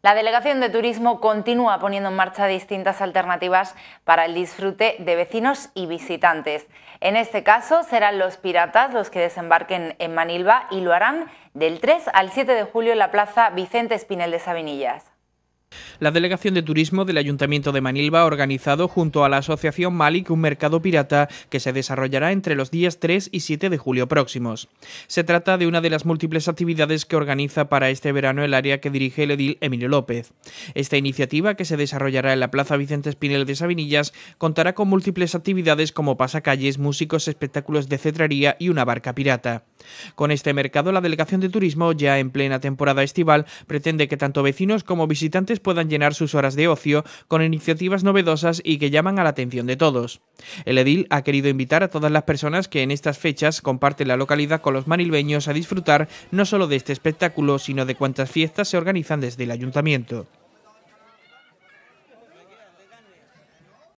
La Delegación de Turismo continúa poniendo en marcha distintas alternativas para el disfrute de vecinos y visitantes. En este caso serán los piratas los que desembarquen en Manilva y lo harán del 3 al 7 de julio en la Plaza Vicente Espinel de Sabinillas la Delegación de Turismo del Ayuntamiento de Manilva ha organizado junto a la Asociación Malik un mercado pirata que se desarrollará entre los días 3 y 7 de julio próximos. Se trata de una de las múltiples actividades que organiza para este verano el área que dirige el edil Emilio López. Esta iniciativa, que se desarrollará en la Plaza Vicente Espinel de Sabinillas, contará con múltiples actividades como pasacalles, músicos, espectáculos de cetrería y una barca pirata. Con este mercado, la Delegación de Turismo, ya en plena temporada estival, pretende que tanto vecinos como visitantes puedan llenar sus horas de ocio con iniciativas novedosas y que llaman a la atención de todos. El edil ha querido invitar a todas las personas que en estas fechas comparten la localidad con los manilbeños a disfrutar no solo de este espectáculo, sino de cuantas fiestas se organizan desde el ayuntamiento.